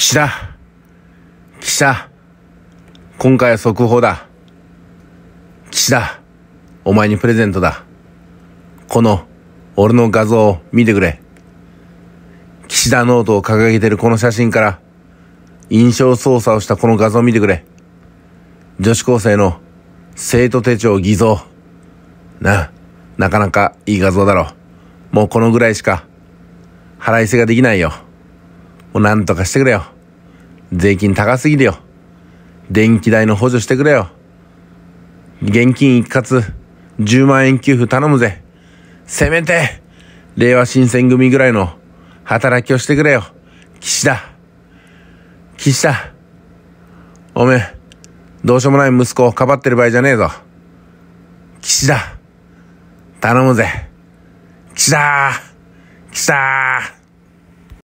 岸田岸田今回は速報だ岸田お前にプレゼントだこの俺の画像を見てくれ岸田ノートを掲げてるこの写真から印象操作をしたこの画像を見てくれ女子高生の生徒手帳偽造ななかなかいい画像だろもうこのぐらいしか腹いせができないよ。もうなんとかしてくれよ。税金高すぎるよ。電気代の補助してくれよ。現金一括10万円給付頼むぜ。せめて、令和新選組ぐらいの働きをしてくれよ。岸田。岸田。おめえ、どうしようもない息子をかばってる場合じゃねえぞ。岸田。頼むぜ。岸田。岸田。